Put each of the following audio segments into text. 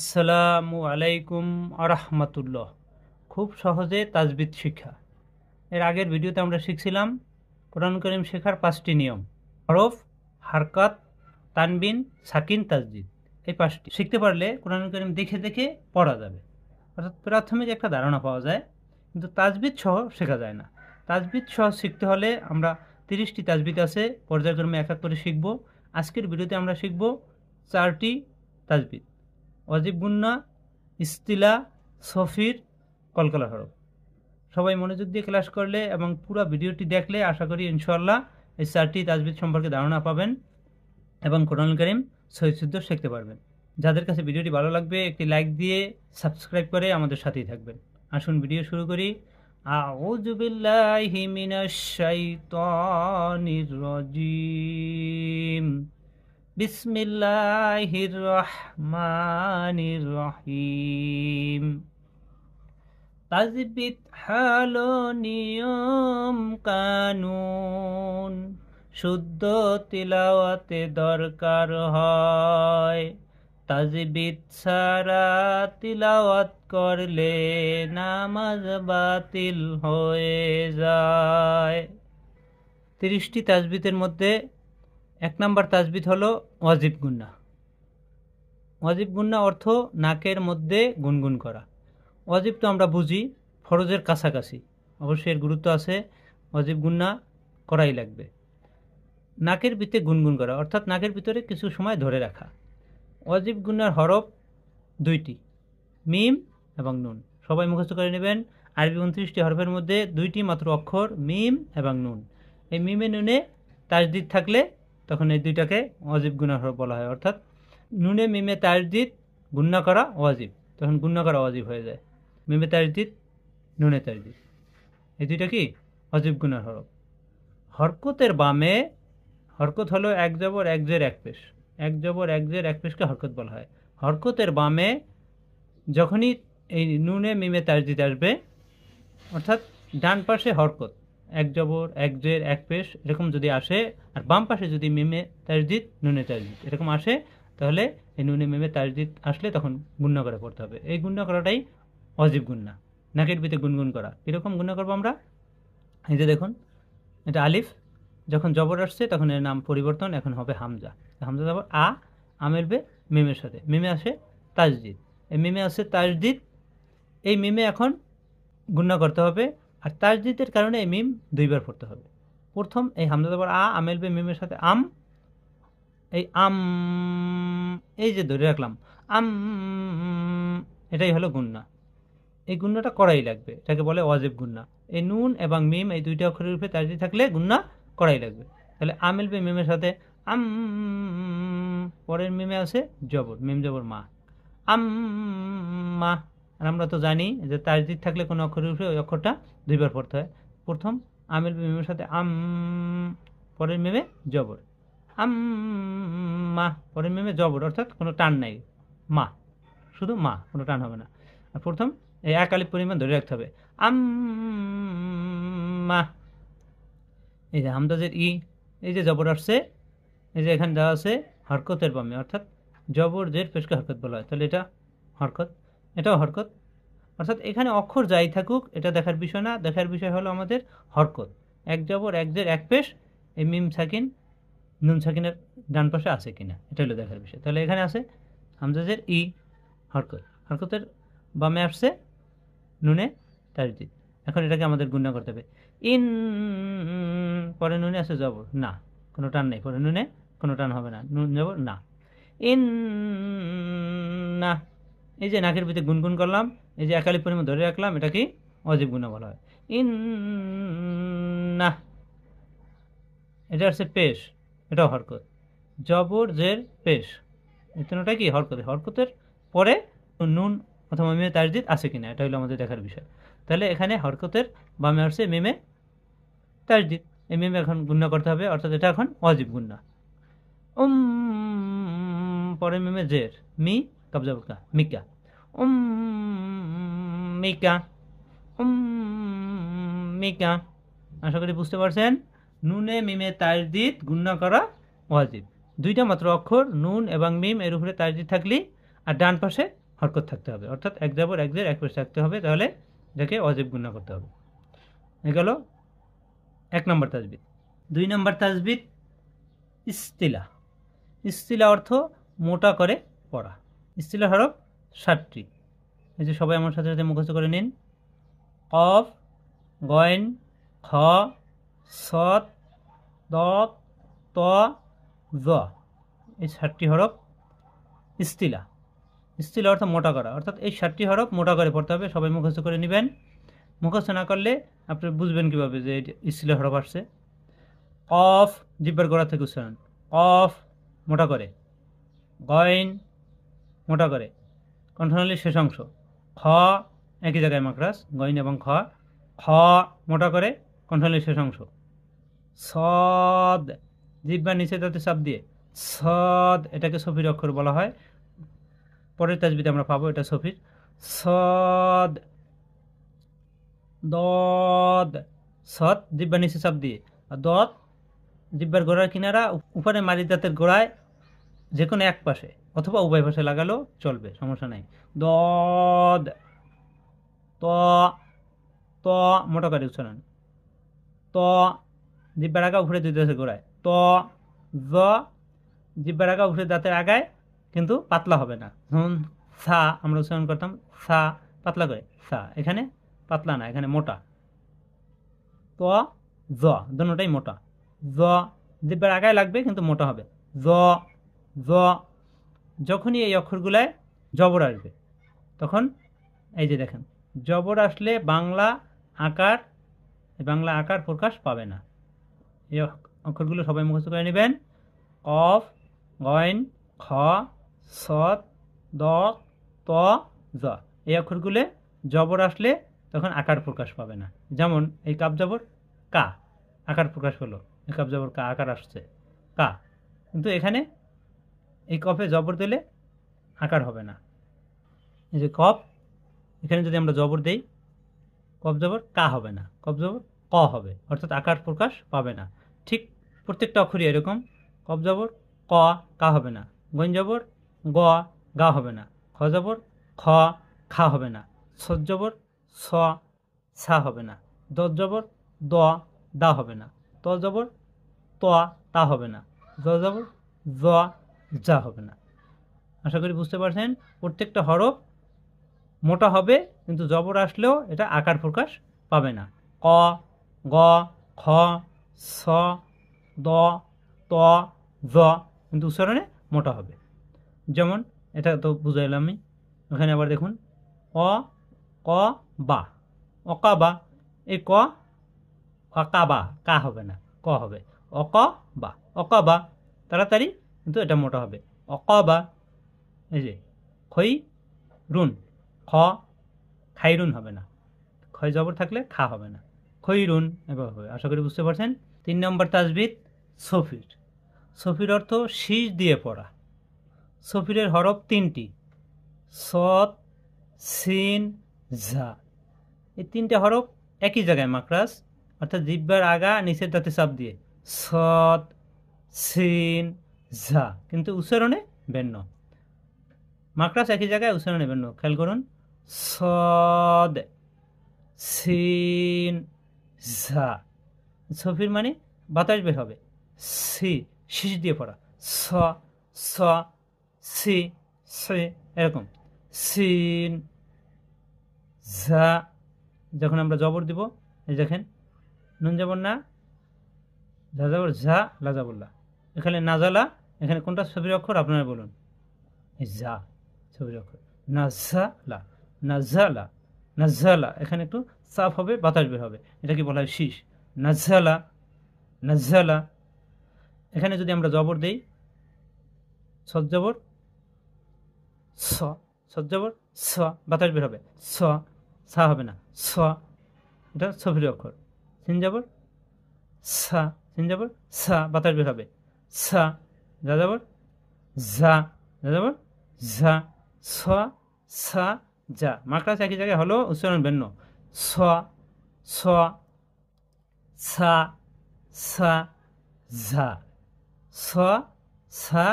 আসসালামু আলাইকুম আরহামতুল্লাহ খুব সহজে তাজবিদ শিক্ষা এর আগের ভিডিওতে আমরা শিখছিলাম কোরআন করিম শেখার পাঁচটি নিয়ম হরফ হারকাত তানবিন সাকিন তাজবিদ এই পাঁচটি শিখতে পারলে কোরআন করিম দেখে দেখে পড়া যাবে অর্থাৎ প্রাথমিক একটা ধারণা পাওয়া যায় কিন্তু তাজবিদ সহ শেখা যায় না তাজবিদ সহ শিখতে হলে আমরা তিরিশটি তাজবিদ আছে পর্যায়ক্রমে এক এক করে শিখব আজকের ভিডিওতে আমরা শিখব চারটি তাজবিদ ওয়াজিব গুন্না ইস্তিলা সফির কলকলা হরফ সবাই মনোযোগ দিয়ে ক্লাস করলে এবং পুরো ভিডিওটি দেখলে আশা করি ইনশাল্লাহ এই চারটি তাজবিদ সম্পর্কে ধারণা পাবেন এবং কোরআন করিম সহিশুদ্ধ শিখতে পারবেন যাদের কাছে ভিডিওটি ভালো লাগবে একটি লাইক দিয়ে সাবস্ক্রাইব করে আমাদের সাথেই থাকবেন আসুন ভিডিও শুরু করি أعوذ বিসমিল্লাহির রহমানির রহিম তাজবিত হালো নিয়ম কানুন শুদ্ধ তিলাওয়াতে দরকার হয় তাজবিদ ছাড়া তিলাওয়াত করলে নামাজ বাতিল হয়ে যায় তিরিশটি তাজবিদের মধ্যে এক নম্বর তাজবিদ হলো ওয়াজিব গুন্না ওয়াজিব গুন্না অর্থ নাকের মধ্যে গুনগুন করা ওয়াজিব তো আমরা বুঝি ফরজের কাছাকাছি অবশ্যই এর গুরুত্ব আছে ওয়াজিব গুন্না করাই লাগবে নাকের ভিতরে গুনগুন করা অর্থাৎ নাকের ভিতরে কিছু সময় ধরে রাখা ওয়াজিব গুন্নার হরফ দুইটি মিম এবং নুন সবাই মুখস্থ করে নেবেন আরবি উনত্রিশটি হরফের মধ্যে দুইটি মাত্র অক্ষর মিম এবং নুন এই মিমে নুনে তাজদিদ থাকলে তখন এই দুইটাকে অজীব গুণাহর বলা হয় অর্থাৎ নুনে মিমে তাজদিদ গুণা করা অজীব তখন গুণা করা অজীব হয়ে যায় মিমে তাজদিদ নুনে তাজদিদ এই দুইটা কি অজীব গুণার হরফ হরকতের বামে হরকত হলো এক জবর এক জের এক পেশ এক জবর এক জের এক পেশকে হরকত বলা হয় হরকতের বামে যখনই এই নুনে মিমে তাজদিদ আসবে অর্থাৎ ডান পাশে হরকত এক জবর এক জের এক পেশ এরকম যদি আসে আর বাম পাশে যদি মেমে তাজদিদ নুনে তাজদিদ এরকম আসে তাহলে এই নুনে মেমে তাজদিদ আসলে তখন গুণ্য করে পড়তে হবে এই গুণ্য করাটাই অজীব গুণ্না নাকের পিতে গুনগুন করা কীরকম গুণ্য করবো আমরা এই যে দেখুন এটা আলিফ যখন জবর আসছে তখন এর নাম পরিবর্তন এখন হবে হামজা হামজা জবর আ আমের বে মেমের সাথে মেমে আসে তাজদিদ এই মেমে আসে তাজদিদ এই মেমে এখন গুণ্য করতে হবে আর তাজদিদের কারণে এই মিম দুইবার পড়তে হবে প্রথম এই দাবার আ আমেল বে মিমের সাথে আম এই আম এই যে ধরে রাখলাম আম এটাই হলো গুন্না এই গুন্নাটা করাই লাগবে এটাকে বলে ওয়াজেব গুন্না এই নুন এবং মিম এই দুইটা অক্ষরের রূপে তাজদি থাকলে গুন্না করাই লাগবে তাহলে আমেল বে মিমের সাথে আম পরের মিমে আছে জবর মিম জবর মা আম মা আর আমরা তো জানি যে তাজদিদ থাকলে কোনো অক্ষরের উপরে ওই অক্ষরটা দুইবার পড়তে হয় প্রথম আমের মেমের সাথে আম পরের মেমে জবর আম মা পরের মেমে জবর অর্থাৎ কোনো টান নাই মা শুধু মা কোনো টান হবে না আর প্রথম এই একালিক পরিমাণ ধরে রাখতে হবে আম মা এই যে আমদাজের ই এই যে জবর আসছে এই যে এখানে দেওয়া আছে হরকতের বামে অর্থাৎ জবর জের পেশকে হরকত বলা হয় তাহলে এটা হরকত এটাও হরকত অর্থাৎ এখানে অক্ষর যাই থাকুক এটা দেখার বিষয় না দেখার বিষয় হলো আমাদের হরকত এক জবর এক জের এক পেশ এই মিম সাকিন নুন সাকিনের ডান পাশে আছে কিনা এটা হলো দেখার বিষয় তাহলে এখানে আছে হামজাজের ই হরকত হরকতের বামে আসছে নুনে তারিদি এখন এটাকে আমাদের গুণনা করতে হবে ইন পরে নুনে আছে জবর না কোনো টান নেই পরে নুনে কোনো টান হবে না নুন জবর না ইন না এই যে নাকের ভিতরে গুনগুন করলাম এই যে একালি পরিমাণ ধরে রাখলাম এটা কি অজীব গুণা বলা হয় ইন না এটা হচ্ছে পেশ এটাও হরকত জবর জের পেশ এটা কি হরকত হরকতের পরে নুন অথবা মেমে তার জিত আছে কিনা এটা হলো আমাদের দেখার বিষয় তাহলে এখানে হরকতের বামে আসছে তার জিত এই মেমে এখন গুণা করতে হবে অর্থাৎ এটা এখন অজীব গুণা উম পরে মেমে জের মি कब्जा का मिका মিকা মিকা আশা করি বুঝতে পারছেন নুনে মিমে তাজদিদ গুণনা করা ওয়াজিব দুইটা মাত্র অক্ষর নুন এবং মিম এর উপরে তাজদিদ থাকলে আর ডান পাশে হরকত থাকতে হবে অর্থাৎ এক জাবর এক জের এক পাশে থাকতে হবে তাহলে যাকে অজীব গুণনা করতে হবে এ গেল এক নম্বর তাজবিদ দুই নম্বর তাজবিদ ইস্তিলা ইস্তিলা অর্থ মোটা করে পড়া ইস্তিলার হরফ সাতটি এই যে সবাই আমার সাথে সাথে মুখস্থ করে নিন কফ গয়েন খ সৎ ত এই ষাটটি হরফ ইস্তিলা স্তিলা অর্থাৎ মোটা করা অর্থাৎ এই ষাটটি হরফ মোটা করে পড়তে হবে সবাই মুখস্থ করে নেবেন মুখস্থ না করলে আপনি বুঝবেন কীভাবে যে ইস্তিলা হরফ আসছে কফ জিব্বার গোড়া থেকে উচ্চারণ কফ মোটা করে গয়েন মোটা করে কণ্ঠনালীর শেষ অংশ খ একই জায়গায় মাকরাস গইন এবং খ খ মোটা করে কণ্ঠনালীর শেষ অংশ সদ জিব্বা নিচে তাতে চাপ দিয়ে সদ এটাকে সফির অক্ষর বলা হয় পরের তাজবিতে আমরা পাবো এটা সফির সদ দদ সৎ জিব্বা নিচে চাপ দিয়ে আর দত জিব্বার গোড়ার কিনারা উপরে মারিদাতের গোড়ায় যে কোনো এক পাশে অথবা উভয় ভাষায় লাগালেও চলবে সমস্যা নাই দদ ত ত মোটা করে উচ্চারণ ত জিব্বার আগা উফরে দুই দেশে ঘোরায় ত জ জিব্বার আগা উফরে দাঁতের আগায় কিন্তু পাতলা হবে না ধরুন সা আমরা উচ্চারণ করতাম সা পাতলা করে সা এখানে পাতলা না এখানে মোটা ত জ দোনোটাই মোটা জ জিব্বার আগায় লাগবে কিন্তু মোটা হবে জ জ যখনই এই অক্ষরগুলায় জবর আসবে তখন এই যে দেখেন জবর আসলে বাংলা আকার বাংলা আকার প্রকাশ পাবে না এই অক্ষরগুলো সবাই মুখস্থ করে নেবেন কফ গয়ন খ সৎ দ ত জ এই অক্ষরগুলো জবর আসলে তখন আকার প্রকাশ পাবে না যেমন এই কাপ জবর কা আকার প্রকাশ হলো এই কাপ জবর কা আকার আসছে কা কিন্তু এখানে এই কফে জবর দিলে আকার হবে না এই যে কফ এখানে যদি আমরা জবর দেই কফ জবর কা হবে না কফ জবর ক হবে অর্থাৎ আকার প্রকাশ পাবে না ঠিক প্রত্যেকটা অক্ষরই এরকম কফ জবর ক কা হবে না গন জবর গ গা হবে না খ জবর খ খা হবে না সজ জবর স সা হবে না দ জবর দ দা হবে না ত জবর ত তা হবে না জ জবর জ যা হবে না আশা করি বুঝতে পারছেন প্রত্যেকটা হরফ মোটা হবে কিন্তু জবর আসলেও এটা আকার প্রকাশ পাবে না ক গ খ স দ ত জ কিন্তু উচ্চারণে মোটা হবে যেমন এটা তো বুঝাইলাম আমি ওখানে আবার দেখুন অ ক বা অকা বা এই ক অকা বা কা হবে না ক হবে অক বা অক বা তাড়াতাড়ি কিন্তু এটা মোটা হবে বা এই যে খই রুন খ খাইরুন হবে না ক্ষয় জবর থাকলে খা হবে না রুন এবার হবে আশা করি বুঝতে পারছেন তিন নম্বর তাজবিদ সফির সফির অর্থ শীষ দিয়ে পড়া সফিরের হরফ তিনটি সৎ সিন ঝা এই তিনটে হরফ একই জায়গায় মাকরাস অর্থাৎ জিব্বার আগা নিচের তাতে চাপ দিয়ে সৎ সিন ঝা কিন্তু উচ্চারণে বেন্ন মাকড়াস একই জায়গায় উচ্চারণে বেন্ন খেয়াল করুন সদ সিন ঝা সফির মানে বাতাস বের হবে সি শিশ দিয়ে পড়া স স সি সে এরকম সিন ঝা যখন আমরা জবর দিব এই দেখেন নুন যাবর না ঝা যাবর ঝা লাজাবল্লা এখানে নাজালা এখানে কোনটা ছবির অক্ষর আপনারা বলুন যা ছবির অক্ষর নাজালা নাজালা নাজালা এখানে একটু সাফ হবে বাতাস বের হবে এটাকে বলা হয় শীষ নাজালা নাজালা এখানে যদি আমরা জবর দেই সজ্জবর স সজ্জবর স বাতাস বের হবে স সা হবে না স এটা ছবির অক্ষর সিনজাবর সা সিনজাবর সা বাতাস বের হবে সা যাযাবর ঝা যাযাবর ঝা স সা যা মাকড়াস একই জায়গায় হলো উচ্চারণ ভিন্ন স স সা সা ঝা স সা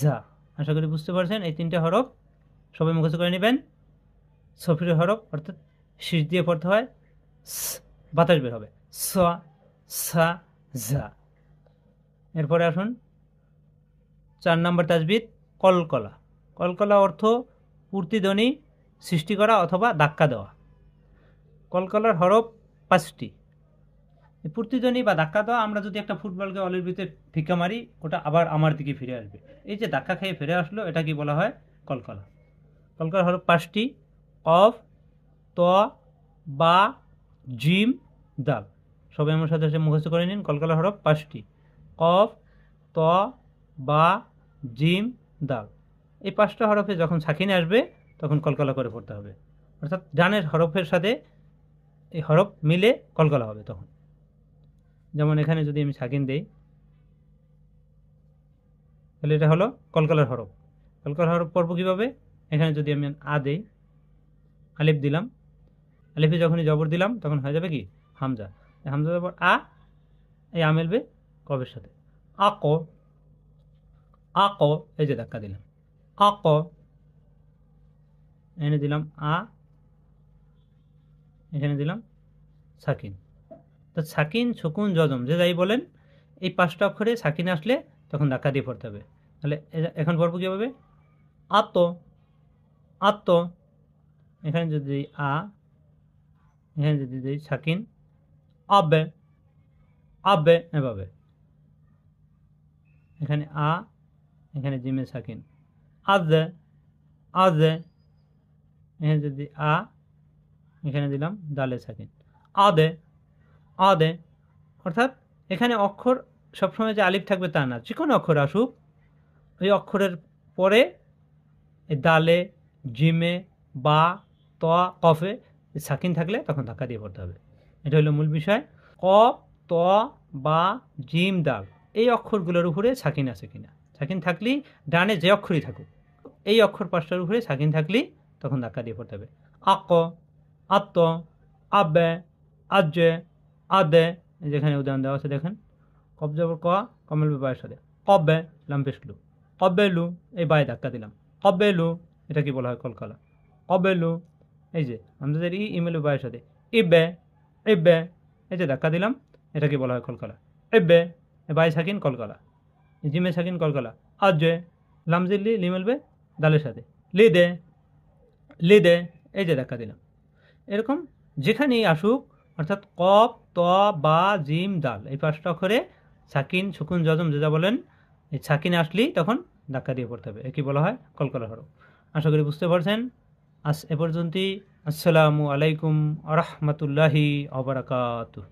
ঝা আশা করি বুঝতে পারছেন এই তিনটে হরফ সবাই মুখস্থ করে নেবেন সফির হরফ অর্থাৎ শীষ দিয়ে পড়তে হয় বাতাস বের হবে স সা ঝা এরপরে আসুন চার নম্বর তাজবিদ কলকলা কলকলা অর্থ পূর্তিধ্বনি সৃষ্টি করা অথবা ধাক্কা দেওয়া কলকলার হরফ পাঁচটি পূর্তিধ্বনি বা ধাক্কা দেওয়া আমরা যদি একটা ফুটবলকে অলের ভিতরে ফিকা মারি ওটা আবার আমার দিকে ফিরে আসবে এই যে ধাক্কা খেয়ে ফিরে আসলো এটা কি বলা হয় কলকলা কলকলার হরফ পাঁচটি অফ ত বা জিম দাল সবাই আমার সাথে মুখস্থ করে নিন কলকলা হরফ পাঁচটি কফ ত বা জিম দাল এই পাঁচটা হরফে যখন সাকিনে আসবে তখন কলকলা করে পড়তে হবে অর্থাৎ ডানের হরফের সাথে এই হরফ মিলে কলকলা হবে তখন যেমন এখানে যদি আমি সাকিন দিই তাহলে এটা হলো কলকলার হরফ কলকলার হরফ পড়ব কীভাবে এখানে যদি আমি আ দেই আলিফ দিলাম আলিফে যখনই জবর দিলাম তখন হয়ে যাবে কি হামজা হামজা জবর আ এই আমেলবে কবের সাথে আ ক আকো এই যে ধাক্কা দিলাম আকো এনে দিলাম আ এখানে দিলাম সাকিন তো সাকিন সুকুন জজম যে যাই বলেন এই পাঁচটা অক্ষরে সাকিন আসলে তখন ধাক্কা দিয়ে পড়তে হবে তাহলে এখন পড়বো কীভাবে আত আত এখানে যদি আ এখানে যদি দিই সাকিন আবে আবে এভাবে এখানে আ এখানে জিমে সাকিন আজ আজ এখানে যদি আ এখানে দিলাম দালে সাকিন আদে আদে অর্থাৎ এখানে অক্ষর সবসময় যে আলিফ থাকবে তা না যে কোনো অক্ষর আসুক ওই অক্ষরের পরে দালে জিমে বা ত কফে সাকিন থাকলে তখন ধাক্কা দিয়ে পড়তে হবে এটা হলো মূল বিষয় ক ত বা জিম দাগ এই অক্ষরগুলোর উপরে সাকিন আছে কিনা সাকিন থাকলেই ডানে যে অক্ষরই থাকুক এই অক্ষর পাঁচটার উপরে সাকিন থাকলেই তখন ধাক্কা দিয়ে পড়তে হবে আক আত্ম আব্যে আজ্যে আদে যেখানে উদাহরণ দেওয়া আছে দেখেন কবজবর ক কমল বায়ের সাথে কব্যে কবে লু এই বায়ে ধাক্কা দিলাম লু এটা কি বলা হয় কলকালা কব্বেলু এই যে আমাদের ই ইমেল বায়ের সাথে এ বে এই যে ধাক্কা দিলাম এটা কি বলা হয় কলকালা এ ইব্যে বাই থাকিন কলকালা জিমে সাকিন কলকলা আজ জয় লামজি লি লি মিলবে দালের সাথে লি দে লি দে এই যে দেখা দিলাম এরকম যেখানেই আসুক অর্থাৎ কপ ত বা জিম দাল এই পাঁচটা অক্ষরে সাকিন সুকুন যজম যা বলেন এই সাকিন আসলেই তখন ধাক্কা দিয়ে পড়তে হবে একে বলা হয় কলকলা হরফ আশা করি বুঝতে পারছেন আস এ পর্যন্তই আসসালামু আলাইকুম আরহামতুল্লাহি অবরাকাতুহ